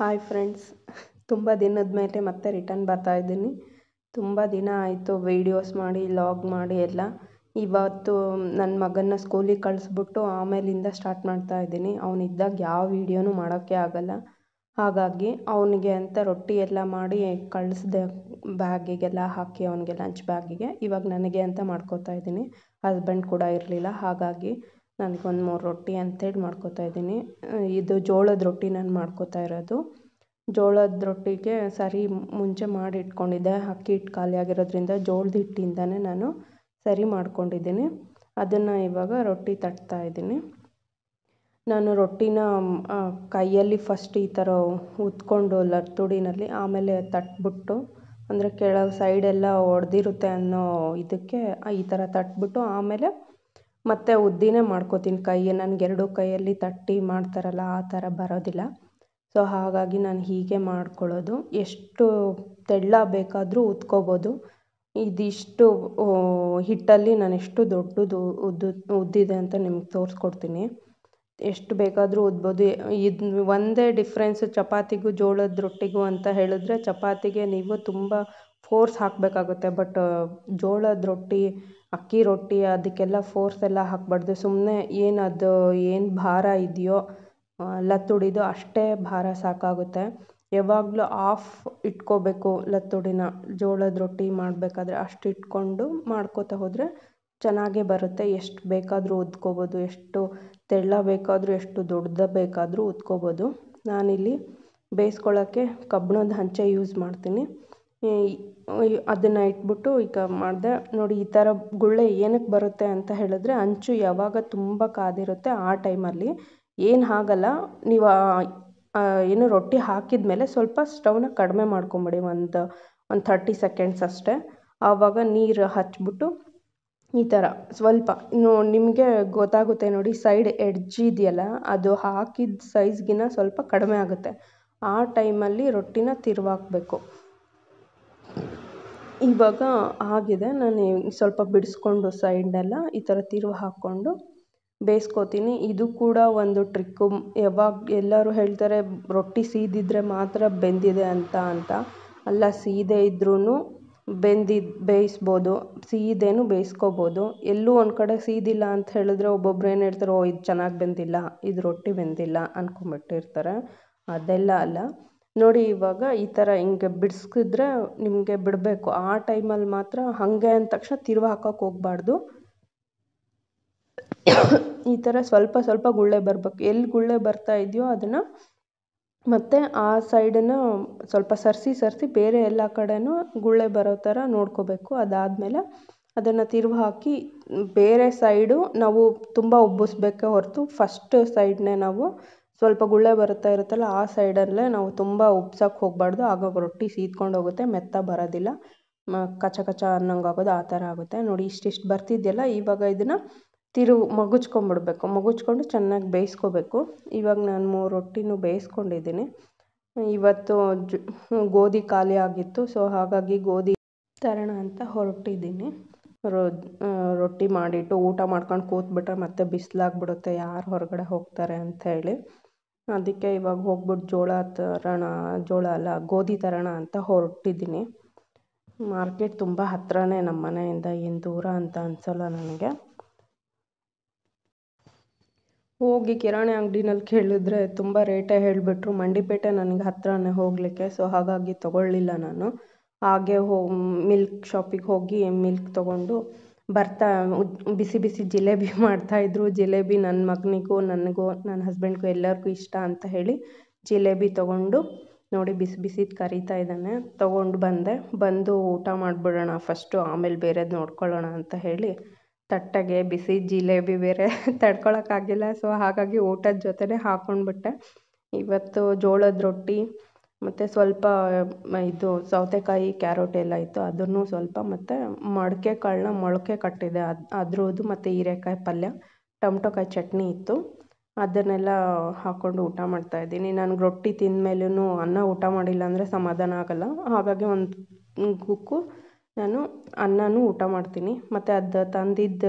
hi friends ತುಂಬ ದಿನದ ಮೇಲೆ ಮತ್ತೆ ರಿಟರ್ನ್ ಬರ್ತಾ ಇದ್ದೀನಿ ತುಂಬ ದಿನ ಆಯಿತು ವೀಡಿಯೋಸ್ ಮಾಡಿ ಲಾಗ್ ಮಾಡಿ ಎಲ್ಲ ಇವತ್ತು ನನ್ನ ಮಗನ ಸ್ಕೂಲಿಗೆ ಕಳಿಸ್ಬಿಟ್ಟು ಆಮೇಲಿಂದ ಸ್ಟಾರ್ಟ್ ಮಾಡ್ತಾ ಇದ್ದೀನಿ ಅವನಿದ್ದಾಗ ಯಾವ ವೀಡಿಯೋನೂ ಮಾಡೋಕ್ಕೆ ಆಗಲ್ಲ ಹಾಗಾಗಿ ಅವನಿಗೆ ಅಂತ ರೊಟ್ಟಿ ಎಲ್ಲ ಮಾಡಿ ಕಳಿಸ್ದೆ ಬ್ಯಾಗಿಗೆಲ್ಲ ಹಾಕಿ ಅವನಿಗೆ ಲಂಚ್ ಬ್ಯಾಗಿಗೆ ಇವಾಗ ನನಗೆ ಅಂತ ಮಾಡ್ಕೋತಾ ಇದ್ದೀನಿ ಹಸ್ಬೆಂಡ್ ಕೂಡ ಇರಲಿಲ್ಲ ಹಾಗಾಗಿ ನನಗೆ ಒಂದು ಮೂರು ರೊಟ್ಟಿ ಅಂತೇಳಿ ಮಾಡ್ಕೊಳ್ತಾ ಇದ್ದೀನಿ ಇದು ಜೋಳದ ರೊಟ್ಟಿ ನಾನು ಮಾಡ್ಕೋತಾ ಇರೋದು ಜೋಳದ ರೊಟ್ಟಿಗೆ ಸರಿ ಮುಂಚೆ ಮಾಡಿ ಇಟ್ಕೊಂಡಿದ್ದೆ ಅಕ್ಕಿ ಹಿಟ್ಟು ಖಾಲಿ ಆಗಿರೋದ್ರಿಂದ ಜೋಳದ ಹಿಟ್ಟಿಂದಲೇ ನಾನು ಸರಿ ಮಾಡ್ಕೊಂಡಿದ್ದೀನಿ ಅದನ್ನು ಇವಾಗ ರೊಟ್ಟಿ ತಟ್ತಾ ಇದ್ದೀನಿ ನಾನು ರೊಟ್ಟಿನ ಕೈಯಲ್ಲಿ ಫಸ್ಟ್ ಈ ಥರ ಉತ್ಕೊಂಡು ಲತುಡಿನಲ್ಲಿ ಆಮೇಲೆ ತಟ್ಬಿಟ್ಟು ಅಂದರೆ ಕೆಳಗೆ ಸೈಡೆಲ್ಲ ಒಡೆದಿರುತ್ತೆ ಅನ್ನೋ ಇದಕ್ಕೆ ಈ ಥರ ತಟ್ಬಿಟ್ಟು ಆಮೇಲೆ ಮತ್ತು ಉದ್ದಿನೇ ಮಾಡ್ಕೊತೀನಿ ಕೈ ನನ್ಗೆ ಎರಡೂ ಕೈಯಲ್ಲಿ ತಟ್ಟಿ ಮಾಡ್ತಾರಲ್ಲ ಆ ಥರ ಬರೋದಿಲ್ಲ ಸೊ ಹಾಗಾಗಿ ನಾನು ಹೀಗೆ ಮಾಡ್ಕೊಳ್ಳೋದು ಎಷ್ಟು ತೆಳ್ಳ ಬೇಕಾದರೂ ಉದ್ಕೋಬೋದು ಇದಿಷ್ಟು ಹಿಟ್ಟಲ್ಲಿ ನಾನು ಎಷ್ಟು ದೊಡ್ಡದು ಉದ್ದು ಉದ್ದಿದೆ ಅಂತ ನಿಮ್ಗೆ ತೋರಿಸ್ಕೊಡ್ತೀನಿ ಎಷ್ಟು ಬೇಕಾದರೂ ಉದ್ಬೋದು ಇದು ಒಂದೇ ಡಿಫ್ರೆನ್ಸ್ ಚಪಾತಿಗೂ ಜೋಳದ ರೊಟ್ಟಿಗೂ ಅಂತ ಹೇಳಿದ್ರೆ ಚಪಾತಿಗೆ ನೀವು ತುಂಬ ಫೋರ್ಸ್ ಹಾಕಬೇಕಾಗುತ್ತೆ ಬಟ್ ಜೋಳದ ರೊಟ್ಟಿ ಅಕ್ಕಿ ರೊಟ್ಟಿ ಅದಕ್ಕೆಲ್ಲ ಫೋರ್ಸ್ ಎಲ್ಲ ಹಾಕಬಾರ್ದು ಸುಮ್ಮನೆ ಏನು ಅದು ಏನು ಭಾರ ಇದೆಯೋ ಲತ್ತುಡಿದು ಅಷ್ಟೇ ಭಾರ ಸಾಕಾಗುತ್ತೆ ಯಾವಾಗಲೂ ಆಫ್ ಇಟ್ಕೋಬೇಕು ಲತ್ತುಡಿನ ಜೋಳದ ರೊಟ್ಟಿ ಮಾಡಬೇಕಾದ್ರೆ ಅಷ್ಟು ಇಟ್ಕೊಂಡು ಮಾಡ್ಕೋತಾ ಹೋದರೆ ಚೆನ್ನಾಗೇ ಬರುತ್ತೆ ಎಷ್ಟು ಬೇಕಾದರೂ ಉದ್ಕೋಬೋದು ಎಷ್ಟು ತೆಳ್ಳ ಬೇಕಾದರೂ ಎಷ್ಟು ದೊಡ್ಡದ ಬೇಕಾದರೂ ಉದ್ಕೋಬೋದು ನಾನಿಲ್ಲಿ ಬೇಯಿಸ್ಕೊಳ್ಳೋಕ್ಕೆ ಕಬ್ಬಿಣದ ಹಂಚೆ ಯೂಸ್ ಮಾಡ್ತೀನಿ ಅದನ್ನು ಇಟ್ಬಿಟ್ಟು ಈಗ ಮಾಡಿದೆ ನೋಡಿ ಈ ಥರ ಗುಳ್ಳೆ ಏನಕ್ಕೆ ಬರುತ್ತೆ ಅಂತ ಹೇಳಿದ್ರೆ ಅಂಚು ಯಾವಾಗ ತುಂಬ ಕಾದಿರುತ್ತೆ ಆ ಟೈಮಲ್ಲಿ ಏನು ಆಗಲ್ಲ ನೀವು ಏನು ರೊಟ್ಟಿ ಹಾಕಿದ ಮೇಲೆ ಸ್ವಲ್ಪ ಸ್ಟವ್ನ ಕಡಿಮೆ ಮಾಡ್ಕೊಂಬಿಡಿ ಒಂದು ಒಂದು ಥರ್ಟಿ ಸೆಕೆಂಡ್ಸ್ ಅಷ್ಟೇ ಆವಾಗ ನೀರು ಹಚ್ಚಿಬಿಟ್ಟು ಈ ಥರ ಸ್ವಲ್ಪ ನೋ ನಿಮಗೆ ಗೊತ್ತಾಗುತ್ತೆ ನೋಡಿ ಸೈಡ್ ಎಡ್ಜ್ ಇದೆಯಲ್ಲ ಅದು ಹಾಕಿದ ಸೈಜ್ಗಿಂತ ಸ್ವಲ್ಪ ಕಡಿಮೆ ಆಗುತ್ತೆ ಆ ಟೈಮಲ್ಲಿ ರೊಟ್ಟಿನ ತಿರುವಾಕ್ಬೇಕು ಇವಾಗ ಆಗಿದೆ ನಾನು ಸ್ವಲ್ಪ ಬಿಡಿಸ್ಕೊಂಡು ಸೈಡ್ನೆಲ್ಲ ಈ ಥರ ತಿರುವಿ ಹಾಕ್ಕೊಂಡು ಬೇಯಿಸ್ಕೋತೀನಿ ಇದು ಕೂಡ ಒಂದು ಟ್ರಿಕ್ಕು ಯಾವಾಗ ಎಲ್ಲರೂ ಹೇಳ್ತಾರೆ ರೊಟ್ಟಿ ಸೀದಿದ್ರೆ ಮಾತ್ರ ಬೆಂದಿದೆ ಅಂತ ಅಂತ ಅಲ್ಲ ಸೀದೇ ಇದ್ರೂ ಬೆಂದಿದ್ದು ಬೇಯಿಸ್ಬೋದು ಸೀದೇನೂ ಬೇಯಿಸ್ಕೋಬೋದು ಎಲ್ಲೂ ಒಂದು ಕಡೆ ಸೀದಿಲ್ಲ ಅಂತ ಹೇಳಿದ್ರೆ ಒಬ್ಬೊಬ್ರು ಏನು ಹೇಳ್ತಾರೆ ಓ ಇದು ಚೆನ್ನಾಗಿ ಬೆಂದಿಲ್ಲ ಇದು ರೊಟ್ಟಿ ಬೆಂದಿಲ್ಲ ಅಂದ್ಕೊಂಬಿಟ್ಟಿರ್ತಾರೆ ಅದೆಲ್ಲ ಅಲ್ಲ ನೋಡಿ ಇವಾಗ ಈ ಥರ ಹಿಂಗೆ ಬಿಡಿಸಿದ್ರೆ ನಿಮಗೆ ಬಿಡಬೇಕು ಆ ಟೈಮಲ್ಲಿ ಮಾತ್ರ ಹಾಗೆ ಅಂದ ತಕ್ಷಣ ತಿರುವಿ ಹಾಕೋಕೆ ಹೋಗ್ಬಾರ್ದು ಈ ಥರ ಸ್ವಲ್ಪ ಸ್ವಲ್ಪ ಗುಳ್ಳೆ ಬರ್ಬೇಕು ಎಲ್ಲಿ ಗುಳ್ಳೆ ಬರ್ತಾ ಇದೆಯೋ ಅದನ್ನು ಮತ್ತು ಆ ಸೈಡನ್ನು ಸ್ವಲ್ಪ ಸರಿಸಿ ಸರಿಸಿ ಬೇರೆ ಎಲ್ಲ ಕಡೆಯೂ ಗುಳ್ಳೆ ಬರೋ ಥರ ನೋಡ್ಕೋಬೇಕು ಅದಾದಮೇಲೆ ಅದನ್ನು ತಿರುವಿ ಹಾಕಿ ಬೇರೆ ಸೈಡು ನಾವು ತುಂಬ ಉಬ್ಬಿಸ್ಬೇಕೇ ಹೊರತು ಫಸ್ಟ್ ಸೈಡ್ನೇ ನಾವು ಸ್ವಲ್ಪ ಗುಳ್ಳೆ ಬರುತ್ತಾ ಇರುತ್ತಲ್ಲ ಆ ಸೈಡಲ್ಲೇ ನಾವು ತುಂಬ ಉಬ್ಸಕ್ಕೆ ಹೋಗಬಾರ್ದು ಆಗ ರೊಟ್ಟಿ ಸೀದ್ಕೊಂಡು ಹೋಗುತ್ತೆ ಮೆತ್ತ ಬರೋದಿಲ್ಲ ಕಚ ಕಚ ಅನ್ನಂಗೆ ಆಗೋದು ಆ ಥರ ಆಗುತ್ತೆ ನೋಡಿ ಇಷ್ಟಿಷ್ಟು ಬರ್ತಿದ್ಯಲ್ಲ ಇವಾಗ ಇದನ್ನು ತಿರು ಮಗುಚ್ಕೊಂಡ್ಬಿಡ್ಬೇಕು ಮಗುಚ್ಕೊಂಡು ಚೆನ್ನಾಗಿ ಬೇಯಿಸ್ಕೋಬೇಕು ಇವಾಗ ನಾನು ಮೂರು ರೊಟ್ಟಿನೂ ಬೇಯಿಸ್ಕೊಂಡಿದ್ದೀನಿ ಇವತ್ತು ಜು ಗೋಧಿ ಖಾಲಿ ಆಗಿತ್ತು ಸೊ ಹಾಗಾಗಿ ಗೋಧಿ ತರೋಣ ಅಂತ ಹೊರಟಿದ್ದೀನಿ ರೊ ರೊಟ್ಟಿ ಮಾಡಿಟ್ಟು ಊಟ ಮಾಡ್ಕೊಂಡು ಕೂತ್ಬಿಟ್ರೆ ಮತ್ತೆ ಬಿಸಿಲಾಗ್ಬಿಡುತ್ತೆ ಯಾರು ಹೊರಗಡೆ ಹೋಗ್ತಾರೆ ಅಂತ ಹೇಳಿ ಅದಕ್ಕೆ ಇವಾಗ ಹೋಗ್ಬಿಟ್ಟು ಜೋಳ ತರೋಣ ಜೋಳ ಅಲ್ಲ ಗೋಧಿ ತರೋಣ ಅಂತ ಹೊರಟಿದ್ದೀನಿ ಮಾರ್ಕೆಟ್ ತುಂಬ ಹತ್ತಿರನೇ ನಮ್ಮ ಮನೆಯಿಂದ ಏನು ದೂರ ಅಂತ ಅನಿಸಲ್ಲ ನನಗೆ ಹೋಗಿ ಕಿರಾಣಿ ಅಂಗಡಿನಲ್ಲಿ ಕೇಳಿದ್ರೆ ತುಂಬ ರೇಟೇ ಹೇಳಿಬಿಟ್ರು ಮಂಡಿಪೇಟೆ ನನಗೆ ಹತ್ತಿರನೇ ಹೋಗಲಿಕ್ಕೆ ಸೊ ಹಾಗಾಗಿ ತೊಗೊಳ್ಳಿಲ್ಲ ನಾನು ಹಾಗೆ ಹೋ ಮಿಲ್ಕ್ ಶಾಪಿಗೆ ಹೋಗಿ ಮಿಲ್ಕ್ ತೊಗೊಂಡು ಬರ್ತಾ ಬಿಸಿ ಬಿಸಿ ಜಿಲೇಬಿ ಮಾಡ್ತಾಯಿದ್ರು ಜಿಲೇಬಿ ನನ್ನ ಮಗನಿಗೂ ನನಗೂ ನನ್ನ ಹಸ್ಬೆಂಡ್ಗೂ ಎಲ್ಲರಿಗೂ ಇಷ್ಟ ಅಂತ ಹೇಳಿ ಜಿಲೇಬಿ ತೊಗೊಂಡು ನೋಡಿ ಬಿಸಿ ಬಿಸಿದು ಕರಿತಾ ಇದ್ದಾನೆ ತೊಗೊಂಡು ಬಂದೆ ಬಂದು ಊಟ ಮಾಡಿಬಿಡೋಣ ಫಸ್ಟು ಆಮೇಲೆ ಬೇರೆದು ನೋಡ್ಕೊಳ್ಳೋಣ ಅಂತ ಹೇಳಿ ತಟ್ಟೆಗೆ ಬಿಸಿ ಜಿಲೇಬಿ ಬೇರೆ ತಡ್ಕೊಳಕ್ಕಾಗಿಲ್ಲ ಸೊ ಹಾಗಾಗಿ ಊಟದ ಜೊತೆನೇ ಹಾಕ್ಕೊಂಡ್ಬಿಟ್ಟೆ ಇವತ್ತು ಜೋಳದ ರೊಟ್ಟಿ ಮತ್ತು ಸ್ವಲ್ಪ ಇದು ಸೌತೆಕಾಯಿ ಕ್ಯಾರೋಟ್ ಎಲ್ಲ ಇತ್ತು ಅದನ್ನು ಸ್ವಲ್ಪ ಮತ್ತು ಮಡಕೆ ಕಾಳನ್ನ ಮೊಳಕೆ ಕಟ್ಟಿದ್ದೆ ಅದು ಅದ್ರದ್ದು ಮತ್ತು ಹೀರೆಕಾಯಿ ಪಲ್ಯ ಟೊಮ್ಟೊ ಕಾಯಿ ಚಟ್ನಿ ಇತ್ತು ಅದನ್ನೆಲ್ಲ ಹಾಕ್ಕೊಂಡು ಊಟ ಮಾಡ್ತಾ ಇದ್ದೀನಿ ನನಗೆ ರೊಟ್ಟಿ ತಿಂದ ಮೇಲೂ ಅನ್ನ ಊಟ ಮಾಡಿಲ್ಲ ಅಂದರೆ ಸಮಾಧಾನ ಆಗೋಲ್ಲ ಹಾಗಾಗಿ ಒಂದು ಕುಕ್ಕು ನಾನು ಅನ್ನನೂ ಊಟ ಮಾಡ್ತೀನಿ ಮತ್ತು ಅದು ತಂದಿದ್ದ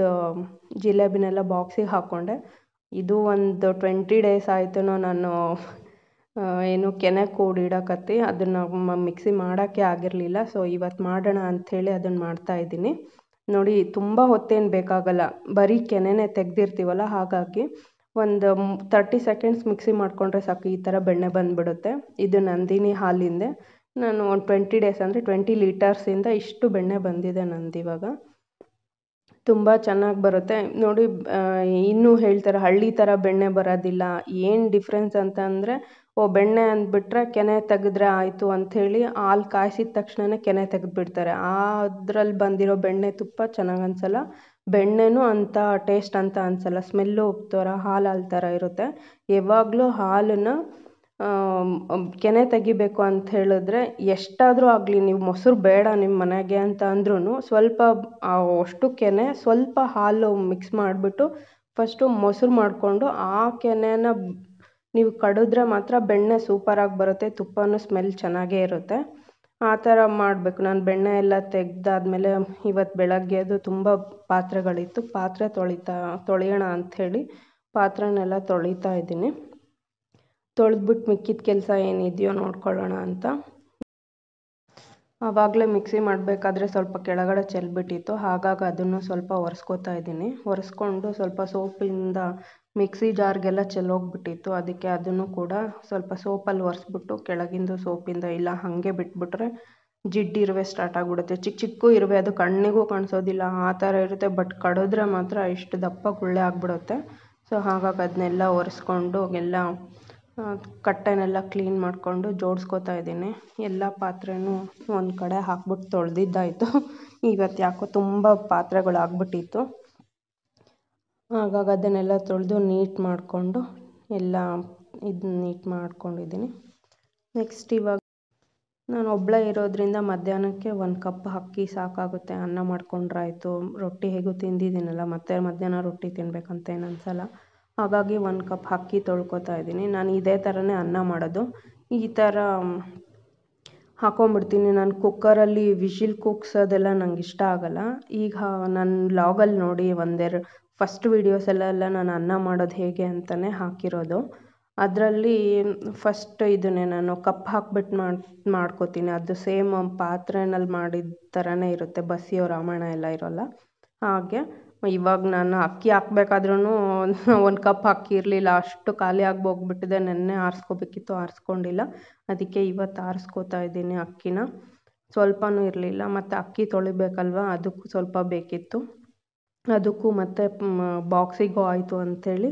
ಜಿಲೇಬಿನೆಲ್ಲ ಬಾಕ್ಸಿಗೆ ಹಾಕ್ಕೊಂಡೆ ಇದು ಒಂದು ಟ್ವೆಂಟಿ ಡೇಸ್ ಆಯಿತು ನಾನು ಏನು ಕೆನೆ ಕೂಡಿಡಕತ್ತಿ ಅದನ್ನು ಮಿಕ್ಸಿ ಮಾಡೋಕ್ಕೆ ಆಗಿರಲಿಲ್ಲ ಸೊ ಇವತ್ತು ಮಾಡೋಣ ಅಂಥೇಳಿ ಅದನ್ನು ಇದ್ದೀನಿ ನೋಡಿ ತುಂಬ ಹೊತ್ತೇನು ಬೇಕಾಗಲ್ಲ ಬರೀ ಕೆನೆನೇ ತೆಗೆದಿರ್ತೀವಲ್ಲ ಹಾಗಾಗಿ ಒಂದು ತರ್ಟಿ ಸೆಕೆಂಡ್ಸ್ ಮಿಕ್ಸಿ ಮಾಡಿಕೊಂಡ್ರೆ ಸಾಕು ಈ ಥರ ಬೆಣ್ಣೆ ಬಂದುಬಿಡುತ್ತೆ ಇದು ನಂದಿನಿ ಹಾಲಿಂದೆ ನಾನು ಒಂದು ಟ್ವೆಂಟಿ ಡೇಸ್ ಅಂದರೆ ಟ್ವೆಂಟಿ ಲೀಟರ್ಸಿಂದ ಇಷ್ಟು ಬೆಣ್ಣೆ ಬಂದಿದೆ ನಂದು ಇವಾಗ ತುಂಬ ಚೆನ್ನಾಗಿ ಬರುತ್ತೆ ನೋಡಿ ಇನ್ನೂ ಹೇಳ್ತಾರೆ ಹಳ್ಳಿ ಥರ ಬೆಣ್ಣೆ ಬರೋದಿಲ್ಲ ಏನು ಡಿಫ್ರೆನ್ಸ್ ಅಂತ ಅಂದರೆ ಓ ಬೆಣ್ಣೆ ಅಂದ್ಬಿಟ್ರೆ ಕೆನೆ ತೆಗೆದ್ರೆ ಆಯಿತು ಅಂಥೇಳಿ ಹಾಲು ಕಾಯಿಸಿದ ತಕ್ಷಣನೇ ಕೆನೆ ತೆಗೆದ್ಬಿಡ್ತಾರೆ ಬಿಡ್ತಾರೆ ಅದ್ರಲ್ಲಿ ಬಂದಿರೋ ಬೆಣ್ಣೆ ತುಪ್ಪ ಚೆನ್ನಾಗಿ ಅನಿಸಲ್ಲ ಬೆಣ್ಣೆನೂ ಅಂಥ ಟೇಸ್ಟ್ ಅಂತ ಅನಿಸಲ್ಲ ಸ್ಮೆಲ್ಲು ಥರ ಹಾಲು ಹಾಲು ಥರ ಇರುತ್ತೆ ಯಾವಾಗಲೂ ಹಾಲನ್ನು ಕೆನೆ ತೆಗಿಬೇಕು ಅಂತ ಹೇಳಿದ್ರೆ ಎಷ್ಟಾದರೂ ಆಗಲಿ ನೀವು ಮೊಸರು ಬೇಡ ನಿಮ್ಮ ಮನೆಗೆ ಅಂತ ಅಂದ್ರೂ ಸ್ವಲ್ಪ ಅಷ್ಟು ಕೆನೆ ಸ್ವಲ್ಪ ಹಾಲು ಮಿಕ್ಸ್ ಮಾಡಿಬಿಟ್ಟು ಫಸ್ಟು ಮೊಸರು ಮಾಡಿಕೊಂಡು ಆ ಕೆನೆನ ನೀವು ಕಡಿದ್ರೆ ಮಾತ್ರ ಬೆಣ್ಣೆ ಸೂಪರಾಗಿ ಬರುತ್ತೆ ತುಪ್ಪನೂ ಸ್ಮೆಲ್ ಚೆನ್ನಾಗೇ ಇರುತ್ತೆ ಆ ಥರ ಮಾಡಬೇಕು ನಾನು ಬೆಣ್ಣೆ ಎಲ್ಲ ತೆಗೆದಾದ್ಮೇಲೆ ಇವತ್ತು ಅದು ತುಂಬ ಪಾತ್ರೆಗಳಿತ್ತು ಪಾತ್ರೆ ತೊಳಿತಾ ತೊಳೆಯೋಣ ಅಂಥೇಳಿ ಪಾತ್ರೆನೆಲ್ಲ ತೊಳಿತಾ ಇದ್ದೀನಿ ತೊಳೆದ್ಬಿಟ್ಟು ಮಿಕ್ಕಿದ ಕೆಲಸ ಏನಿದೆಯೋ ನೋಡ್ಕೊಳ್ಳೋಣ ಅಂತ ಆವಾಗಲೇ ಮಿಕ್ಸಿ ಮಾಡಬೇಕಾದ್ರೆ ಸ್ವಲ್ಪ ಕೆಳಗಡೆ ಚೆಲ್ಬಿಟ್ಟಿತ್ತು ಹಾಗಾಗಿ ಅದನ್ನು ಸ್ವಲ್ಪ ಒರೆಸ್ಕೋತಾ ಇದ್ದೀನಿ ಒರೆಸ್ಕೊಂಡು ಸ್ವಲ್ಪ ಸೋಪಿಂದ ಮಿಕ್ಸಿ ಜಾರ್ಗೆಲ್ಲ ಚೆಲ್ಲೋಗ್ಬಿಟ್ಟಿತ್ತು ಅದಕ್ಕೆ ಅದನ್ನು ಕೂಡ ಸ್ವಲ್ಪ ಸೋಪಲ್ಲಿ ಒರೆಸ್ಬಿಟ್ಟು ಕೆಳಗಿಂದು ಸೋಪಿಂದ ಇಲ್ಲ ಹಾಗೆ ಬಿಟ್ಬಿಟ್ರೆ ಜಿಡ್ಡು ಇರುವೆ ಸ್ಟಾರ್ಟ್ ಆಗಿಬಿಡುತ್ತೆ ಚಿಕ್ಕ ಚಿಕ್ಕ ಇರುವೆ ಅದು ಕಣ್ಣಿಗೂ ಕಾಣಿಸೋದಿಲ್ಲ ಆ ಥರ ಇರುತ್ತೆ ಬಟ್ ಕಡಿದ್ರೆ ಮಾತ್ರ ಇಷ್ಟು ದಪ್ಪ ಗುಳ್ಳೆ ಆಗಿಬಿಡುತ್ತೆ ಸೊ ಹಾಗಾಗಿ ಅದನ್ನೆಲ್ಲ ಒರೆಸ್ಕೊಂಡು ಎಲ್ಲ ಕಟ್ಟೆನೆಲ್ಲ ಕ್ಲೀನ್ ಮಾಡಿಕೊಂಡು ಜೋಡಿಸ್ಕೊತಾ ಇದ್ದೀನಿ ಎಲ್ಲ ಪಾತ್ರೆನೂ ಒಂದು ಕಡೆ ಹಾಕ್ಬಿಟ್ಟು ತೊಳೆದಿದ್ದಾಯ್ತು ಇವತ್ತು ಯಾಕೋ ತುಂಬ ಪಾತ್ರೆಗಳು ಆಗಾಗ ಹಾಗಾಗಿ ಅದನ್ನೆಲ್ಲ ತೊಳೆದು ನೀಟ್ ಮಾಡಿಕೊಂಡು ಎಲ್ಲ ಇದು ನೀಟ್ ಮಾಡ್ಕೊಂಡಿದ್ದೀನಿ ನೆಕ್ಸ್ಟ್ ಇವಾಗ ನಾನು ಒಬ್ಬಳೆ ಇರೋದರಿಂದ ಮಧ್ಯಾಹ್ನಕ್ಕೆ ಒಂದು ಕಪ್ ಅಕ್ಕಿ ಸಾಕಾಗುತ್ತೆ ಅನ್ನ ಮಾಡ್ಕೊಂಡ್ರಾಯಿತು ರೊಟ್ಟಿ ಹೇಗೂ ತಿಂದಿದ್ದೀನಲ್ಲ ಮತ್ತೆ ಮಧ್ಯಾಹ್ನ ರೊಟ್ಟಿ ಏನು ಅನಿಸಲ್ಲ ಹಾಗಾಗಿ ಒಂದು ಕಪ್ ಅಕ್ಕಿ ತೊಳ್ಕೊತಾ ಇದ್ದೀನಿ ನಾನು ಇದೇ ಥರನೇ ಅನ್ನ ಮಾಡೋದು ಈ ಥರ ಹಾಕೊಂಡ್ಬಿಡ್ತೀನಿ ನಾನು ಕುಕ್ಕರಲ್ಲಿ ವಿಶಿಲ್ ಕೂಗ್ಸೋದೆಲ್ಲ ನಂಗೆ ಇಷ್ಟ ಆಗಲ್ಲ ಈಗ ನಾನು ಲಾಗಲ್ಲಿ ನೋಡಿ ಒಂದೆರಡು ಫಸ್ಟ್ ವೀಡಿಯೋಸಲ್ಲೆಲ್ಲ ನಾನು ಅನ್ನ ಮಾಡೋದು ಹೇಗೆ ಅಂತಲೇ ಹಾಕಿರೋದು ಅದರಲ್ಲಿ ಫಸ್ಟ್ ಇದನ್ನೇ ನಾನು ಕಪ್ ಹಾಕ್ಬಿಟ್ಟು ಮಾಡಿ ಮಾಡ್ಕೋತೀನಿ ಅದು ಸೇಮ್ ಪಾತ್ರೆನಲ್ಲಿ ಮಾಡಿದ ಥರನೇ ಇರುತ್ತೆ ಬಸಿಯೋ ರಾಮಾಯಣ ಎಲ್ಲ ಇರೋಲ್ಲ ಹಾಗೆ ಇವಾಗ ನಾನು ಅಕ್ಕಿ ಹಾಕ್ಬೇಕಾದ್ರೂ ಒಂದು ಕಪ್ ಅಕ್ಕಿ ಇರಲಿಲ್ಲ ಅಷ್ಟು ಖಾಲಿ ಆಗಿ ಹೋಗ್ಬಿಟ್ಟಿದೆ ನೆನ್ನೆ ಆರಿಸ್ಕೋಬೇಕಿತ್ತು ಆರಿಸ್ಕೊಂಡಿಲ್ಲ ಅದಕ್ಕೆ ಇವತ್ತು ಆರಿಸ್ಕೋತಾ ಇದ್ದೀನಿ ಅಕ್ಕಿನ ಸ್ವಲ್ಪವೂ ಇರಲಿಲ್ಲ ಮತ್ತು ಅಕ್ಕಿ ತೊಳಿಬೇಕಲ್ವ ಅದಕ್ಕೂ ಸ್ವಲ್ಪ ಬೇಕಿತ್ತು ಅದಕ್ಕೂ ಮತ್ತು ಬಾಕ್ಸಿಗೂ ಆಯಿತು ಅಂಥೇಳಿ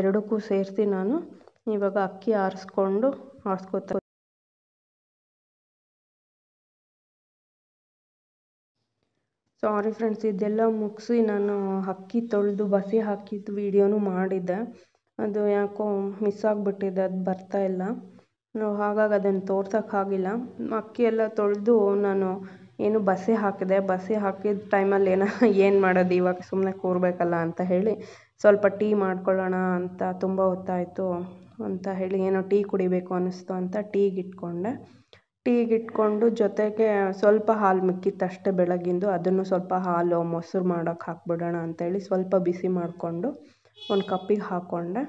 ಎರಡಕ್ಕೂ ಸೇರಿಸಿ ನಾನು ಇವಾಗ ಅಕ್ಕಿ ಆರಿಸ್ಕೊಂಡು ಆರಿಸ್ಕೋತಾ ಸಾರಿ ಫ್ರೆಂಡ್ಸ್ ಇದೆಲ್ಲ ಮುಗಿಸಿ ನಾನು ಅಕ್ಕಿ ತೊಳೆದು ಬಸಿ ಹಾಕಿದ್ದು ವೀಡಿಯೋನು ಮಾಡಿದ್ದೆ ಅದು ಯಾಕೋ ಮಿಸ್ ಆಗಿಬಿಟ್ಟಿದೆ ಅದು ಬರ್ತಾ ಇಲ್ಲ ನಾವು ಹಾಗಾಗಿ ಅದನ್ನು ತೋರ್ಸೋಕ್ಕಾಗಿಲ್ಲ ಅಕ್ಕಿ ಎಲ್ಲ ತೊಳೆದು ನಾನು ಏನು ಬಸಿ ಹಾಕಿದೆ ಬಸಿ ಹಾಕಿದ ಟೈಮಲ್ಲಿ ಏನೋ ಏನು ಮಾಡೋದು ಇವಾಗ ಸುಮ್ಮನೆ ಕೂರಬೇಕಲ್ಲ ಅಂತ ಹೇಳಿ ಸ್ವಲ್ಪ ಟೀ ಮಾಡ್ಕೊಳ್ಳೋಣ ಅಂತ ತುಂಬ ಹೊತ್ತಾಯಿತು ಅಂತ ಹೇಳಿ ಏನೋ ಟೀ ಕುಡಿಬೇಕು ಅನ್ನಿಸ್ತು ಅಂತ ಟೀಗಿಟ್ಕೊಂಡೆ ಟೀಗೆ ಇಟ್ಕೊಂಡು ಜೊತೆಗೆ ಸ್ವಲ್ಪ ಹಾಲು ಮಿಕ್ಕಿತ್ತು ಬೆಳಗಿಂದು ಅದನ್ನು ಸ್ವಲ್ಪ ಹಾಲು ಮೊಸರು ಮಾಡೋಕೆ ಹಾಕ್ಬಿಡೋಣ ಅಂತೇಳಿ ಸ್ವಲ್ಪ ಬಿಸಿ ಮಾಡಿಕೊಂಡು ಒಂದು ಕಪ್ಪಿಗೆ ಹಾಕ್ಕೊಂಡೆ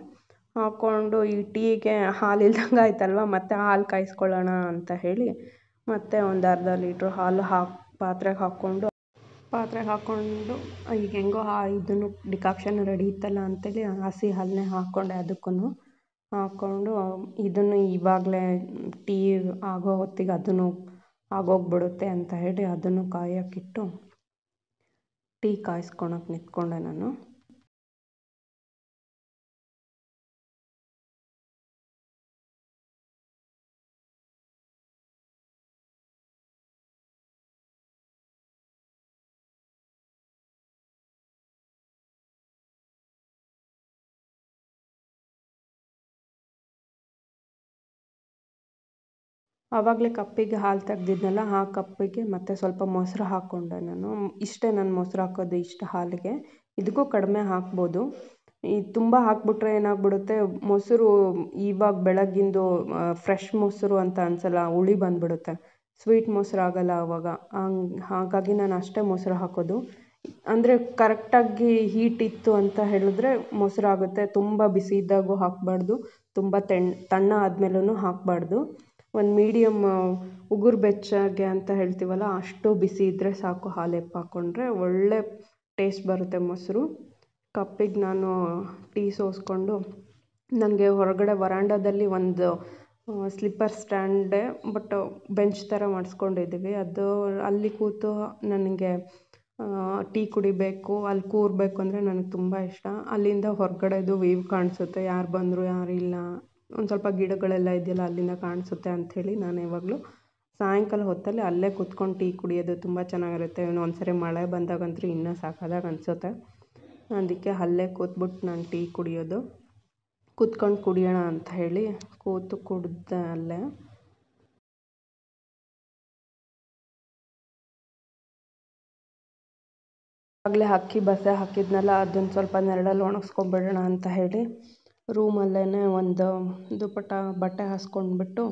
ಹಾಕ್ಕೊಂಡು ಈ ಟೀಗೆ ಹಾಲು ಇಲ್ದಂಗೆ ಆಯ್ತಲ್ವ ಮತ್ತು ಹಾಲು ಕಾಯಿಸ್ಕೊಳ್ಳೋಣ ಅಂತ ಹೇಳಿ ಮತ್ತೆ ಒಂದು ಅರ್ಧ ಲೀಟ್ರ್ ಹಾಲು ಹಾಕಿ ಪಾತ್ರೆಗೆ ಹಾಕ್ಕೊಂಡು ಪಾತ್ರೆಗೆ ಹಾಕ್ಕೊಂಡು ಈಗ ಹೆಂಗೋ ಹಾ ಇದನ್ನು ಡಿಕಾಕ್ಷನ್ ರೆಡಿ ಇತ್ತಲ್ಲ ಅಂತೇಳಿ ಹಸಿ ಹಾಲನ್ನೇ ಹಾಕ್ಕೊಂಡೆ ಅದಕ್ಕೂ ಹಾಕ್ಕೊಂಡು ಇದನ್ನು ಇವಾಗಲೇ ಟೀ ಆಗೋ ಹೊತ್ತಿಗೆ ಅದನ್ನು ಆಗೋಗ್ಬಿಡುತ್ತೆ ಅಂತ ಹೇಳಿ ಅದನ್ನು ಕಾಯೋಕ್ಕಿಟ್ಟು ಟೀ ಕಾಯ್ಸ್ಕೊಳಕ್ ನಿಂತ್ಕೊಂಡೆ ನಾನು ಆವಾಗಲೇ ಕಪ್ಪಿಗೆ ಹಾಲು ತೆಗ್ದಿದ್ನಲ್ಲ ಆ ಕಪ್ಪಿಗೆ ಮತ್ತು ಸ್ವಲ್ಪ ಮೊಸರು ಹಾಕ್ಕೊಂಡೆ ನಾನು ಇಷ್ಟೇ ನಾನು ಮೊಸರು ಹಾಕೋದು ಇಷ್ಟು ಹಾಲಿಗೆ ಇದಕ್ಕೂ ಕಡಿಮೆ ಹಾಕ್ಬೋದು ಈ ತುಂಬ ಹಾಕ್ಬಿಟ್ರೆ ಏನಾಗ್ಬಿಡುತ್ತೆ ಮೊಸರು ಇವಾಗ ಬೆಳಗ್ಗಿಂದು ಫ್ರೆಶ್ ಮೊಸರು ಅಂತ ಅನ್ಸಲ್ಲ ಹುಳಿ ಬಂದುಬಿಡುತ್ತೆ ಸ್ವೀಟ್ ಮೊಸರು ಆಗಲ್ಲ ಆವಾಗ ಹಂಗೆ ಹಾಗಾಗಿ ನಾನು ಅಷ್ಟೇ ಮೊಸರು ಹಾಕೋದು ಅಂದರೆ ಕರೆಕ್ಟಾಗಿ ಹೀಟ್ ಇತ್ತು ಅಂತ ಹೇಳಿದ್ರೆ ಮೊಸರು ಆಗುತ್ತೆ ತುಂಬ ಬಿಸಿ ಇದ್ದಾಗೂ ಹಾಕಬಾರ್ದು ತುಂಬ ತೆಣ್ ತಣ್ಣ ಆದ್ಮೇಲೂ ಹಾಕಬಾರ್ದು ಒಂದು ಮೀಡಿಯಮ್ ಉಗುರು ಬೆಚ್ಚಗೆ ಅಂತ ಹೇಳ್ತೀವಲ್ಲ ಅಷ್ಟು ಬಿಸಿ ಇದ್ದರೆ ಸಾಕು ಹಾಲು ಹಾಕ್ಕೊಂಡ್ರೆ ಒಳ್ಳೆ ಟೇಸ್ಟ್ ಬರುತ್ತೆ ಮೊಸರು ಕಪ್ಪಿಗೆ ನಾನು ಟೀ ಸೋಸ್ಕೊಂಡು ನನಗೆ ಹೊರಗಡೆ ವರಾಂಡದಲ್ಲಿ ಒಂದು ಸ್ಲಿಪ್ಪರ್ ಸ್ಟ್ಯಾಂಡೇ ಬಟ್ ಬೆಂಚ್ ಥರ ಮಾಡಿಸ್ಕೊಂಡಿದ್ದೀವಿ ಅದು ಅಲ್ಲಿ ಕೂತು ನನಗೆ ಟೀ ಕುಡಿಬೇಕು ಅಲ್ಲಿ ಕೂರಬೇಕು ಅಂದರೆ ನನಗೆ ತುಂಬ ಇಷ್ಟ ಅಲ್ಲಿಂದ ಹೊರಗಡೆದು ವೀವ್ ಕಾಣಿಸುತ್ತೆ ಯಾರು ಬಂದರು ಇಲ್ಲ ಒಂದು ಸ್ವಲ್ಪ ಗಿಡಗಳೆಲ್ಲ ಇದೆಯಲ್ಲ ಅಲ್ಲಿಂದ ಕಾಣಿಸುತ್ತೆ ಅಂಥೇಳಿ ನಾನು ಯಾವಾಗಲೂ ಸಾಯಂಕಾಲ ಹೊತ್ತಲ್ಲಿ ಅಲ್ಲೇ ಕೂತ್ಕೊಂಡು ಟೀ ಕುಡಿಯೋದು ತುಂಬ ಚೆನ್ನಾಗಿರುತ್ತೆ ಇನ್ನು ಒಂದು ಮಳೆ ಬಂದಾಗಂತೂ ಇನ್ನೂ ಸಾಕಾದಾಗ ಅನಿಸುತ್ತೆ ಅದಕ್ಕೆ ಅಲ್ಲೇ ಕೂತ್ಬಿಟ್ಟು ನಾನು ಟೀ ಕುಡಿಯೋದು ಕೂತ್ಕೊಂಡು ಕುಡಿಯೋಣ ಅಂತ ಹೇಳಿ ಕೂತು ಕುಡ್ದ ಅಲ್ಲೇ ಆಗಲೇ ಅಕ್ಕಿ ಬಸೆ ಹಾಕಿದ್ನಲ್ಲ ಅದನ್ನು ಸ್ವಲ್ಪ ನೆರಳಲ್ಲಿ ಒಣಗಿಸ್ಕೊಂಬಿಡೋಣ ಅಂತ ಹೇಳಿ ರೂಮಲ್ಲೇ ಒಂದು ದುಪ್ಪಟ್ಟ ಬಟ್ಟೆ ಹಾಸ್ಕೊಂಡ್ಬಿಟ್ಟು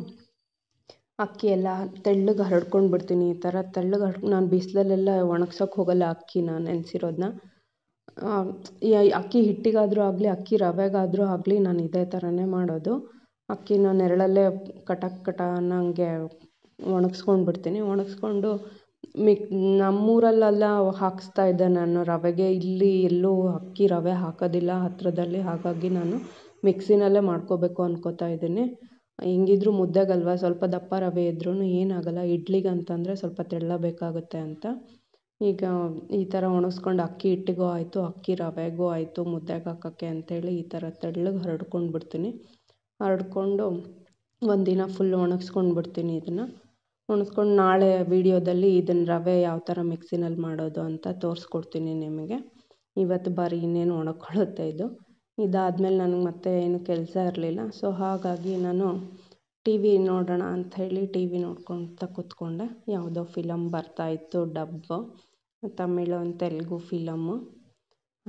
ಅಕ್ಕಿ ಎಲ್ಲ ತೆಳ್ಳಗೆ ಹರಡ್ಕೊಂಡು ಬಿಡ್ತೀನಿ ಈ ಥರ ತೆಳ್ಳಗೆ ಹರ್ ನಾನು ಬಿಸಿಲಲ್ಲೆಲ್ಲ ಒಣಗ್ಸೋಕೆ ಹೋಗಲ್ಲ ಅಕ್ಕಿನ ನೆನೆಸಿರೋದ್ನ ಅಕ್ಕಿ ಹಿಟ್ಟಿಗಾದರೂ ಆಗಲಿ ಅಕ್ಕಿ ರವೆಗಾದರೂ ಆಗಲಿ ನಾನು ಇದೇ ಥರನೇ ಮಾಡೋದು ಅಕ್ಕಿನ ನೆರಳಲ್ಲೇ ಕಟಕ್ ಕಟ ಅನ್ನಂಗೆ ಒಣಗಿಸ್ಕೊಂಡ್ಬಿಡ್ತೀನಿ ಬಿಡ್ತೀನಿ ಒಣಗಿಸ್ಕೊಂಡು ಮಿಕ್ ನಮ್ಮೂರಲ್ಲೆಲ್ಲ ಹಾಕಿಸ್ತಾ ಇದ್ದೆ ನಾನು ರವೆಗೆ ಇಲ್ಲಿ ಎಲ್ಲೂ ಅಕ್ಕಿ ರವೆ ಹಾಕೋದಿಲ್ಲ ಹತ್ತಿರದಲ್ಲಿ ಹಾಗಾಗಿ ನಾನು ಮಿಕ್ಸಿನಲ್ಲೇ ಮಾಡ್ಕೋಬೇಕು ಅನ್ಕೋತಾ ಇದ್ದೀನಿ ಹೆಂಗಿದ್ರೂ ಮುದ್ದೆಗಲ್ವಾ ಸ್ವಲ್ಪ ದಪ್ಪ ರವೆ ಇದ್ರೂ ಏನಾಗಲ್ಲ ಇಡ್ಲಿಗೆ ಅಂತಂದರೆ ಸ್ವಲ್ಪ ತೆಳ್ಳಬೇಕಾಗುತ್ತೆ ಅಂತ ಈಗ ಈ ಥರ ಒಣಗಿಸ್ಕೊಂಡು ಅಕ್ಕಿ ಹಿಟ್ಟಿಗೂ ಆಯಿತು ಅಕ್ಕಿ ರವೆಗೂ ಆಯಿತು ಮುದ್ದೆಗೆ ಹಾಕೋಕ್ಕೆ ಅಂಥೇಳಿ ಈ ಥರ ತೆಳ್ಳಗೆ ಹರಡ್ಕೊಂಡು ಬಿಡ್ತೀನಿ ಹರಡ್ಕೊಂಡು ಒಂದಿನ ಫುಲ್ ಒಣಗಿಸ್ಕೊಂಡು ಬಿಡ್ತೀನಿ ಇದನ್ನು ಒಣಸ್ಕೊಂಡು ನಾಳೆ ವೀಡಿಯೋದಲ್ಲಿ ಇದನ್ನು ರವೆ ಯಾವ ಥರ ಮಿಕ್ಸಿನಲ್ಲಿ ಮಾಡೋದು ಅಂತ ತೋರಿಸ್ಕೊಡ್ತೀನಿ ನಿಮಗೆ ಇವತ್ತು ಬಾರಿ ಇನ್ನೇನು ಒಣಗ್ಕೊಳ್ಳುತ್ತೆ ಇದು ಇದಾದ್ಮೇಲೆ ನನಗೆ ಮತ್ತೆ ಏನು ಕೆಲಸ ಇರಲಿಲ್ಲ ಸೊ ಹಾಗಾಗಿ ನಾನು ಟಿ ವಿ ನೋಡೋಣ ಅಂಥೇಳಿ ಟಿ ವಿ ನೋಡ್ಕೊಳ್ತಾ ಕೂತ್ಕೊಂಡೆ ಯಾವುದೋ ಫಿಲಮ್ ಬರ್ತಾಯಿತ್ತು ಡಬ್ಬು ತಮಿಳು ಒಂದು ತೆಲುಗು ಫಿಲಮ್ಮು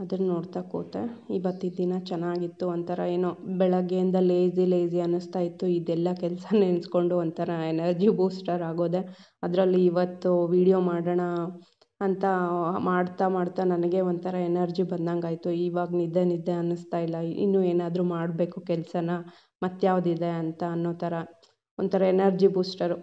ಅದನ್ನು ನೋಡ್ತಾ ಕೂತೆ ಇವತ್ತಿನ ದಿನ ಚೆನ್ನಾಗಿತ್ತು ಒಂಥರ ಏನೋ ಬೆಳಗ್ಗೆಯಿಂದ ಲೇಜಿ ಲೇಜಿ ಅನ್ನಿಸ್ತಾ ಇತ್ತು ಇದೆಲ್ಲ ಕೆಲಸ ನೆನೆಸ್ಕೊಂಡು ಒಂಥರ ಎನರ್ಜಿ ಬೂಸ್ಟರ್ ಆಗೋದೆ ಅದರಲ್ಲಿ ಇವತ್ತು ವೀಡಿಯೋ ಮಾಡೋಣ ಅಂತ ಮಾಡ್ತಾ ಮಾಡ್ತಾ ನನಗೆ ಒಂಥರ ಎನರ್ಜಿ ಬಂದಂಗಾಯಿತು ಇವಾಗ ನಿದ್ದೆ ನಿದ್ದೆ ಅನ್ನಿಸ್ತಾ ಇಲ್ಲ ಇನ್ನೂ ಏನಾದರೂ ಮಾಡಬೇಕು ಕೆಲಸನ ಯಾವುದಿದೆ ಅಂತ ಅನ್ನೋ ಥರ ಒಂಥರ ಎನರ್ಜಿ ಬೂಸ್ಟರು